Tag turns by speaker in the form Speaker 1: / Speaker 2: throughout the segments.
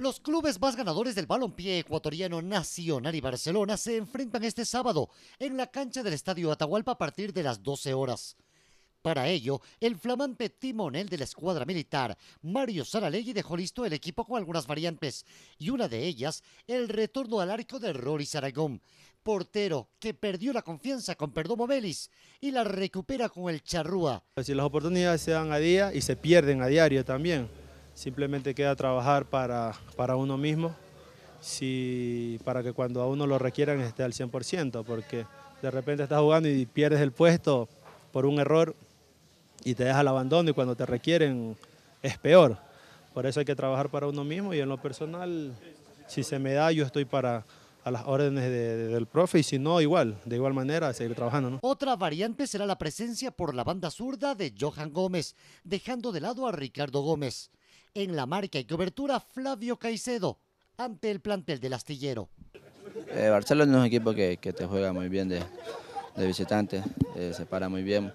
Speaker 1: Los clubes más ganadores del balompié ecuatoriano Nacional y Barcelona se enfrentan este sábado en la cancha del Estadio Atahualpa a partir de las 12 horas. Para ello, el flamante timonel de la escuadra militar, Mario Saralegui, dejó listo el equipo con algunas variantes, y una de ellas, el retorno al arco de Rory Saragón, portero que perdió la confianza con Perdomo Vélez y la recupera con el Charrúa. Si las
Speaker 2: oportunidades se dan a día y se pierden a diario también, Simplemente queda trabajar para, para uno mismo, si, para que cuando a uno lo requieran esté al 100%, porque de repente estás jugando y pierdes el puesto por un error y te deja al abandono y cuando te requieren es peor. Por eso hay que trabajar para uno mismo y en lo personal, si se me da, yo estoy para, a las órdenes del profe y si no, igual, de igual manera, seguir trabajando.
Speaker 1: Otra variante será la presencia por la banda zurda de Johan Gómez, dejando de lado a Ricardo Gómez en la marca y cobertura Flavio Caicedo ante el plantel del astillero.
Speaker 3: Eh, Barcelona es un equipo que, que, te juega muy bien de, de visitante, eh, se para muy bien,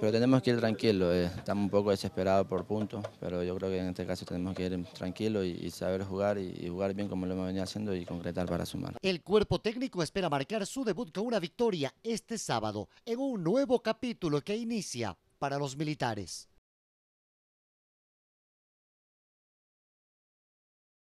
Speaker 3: pero tenemos que ir tranquilo, eh, estamos un poco desesperados por puntos, pero yo creo que en este caso tenemos que ir tranquilo y, saber jugar y, y, jugar bien como lo hemos venido haciendo y concretar para sumar.
Speaker 1: El cuerpo técnico espera marcar su debut con una victoria este sábado en un nuevo capítulo que inicia para los militares.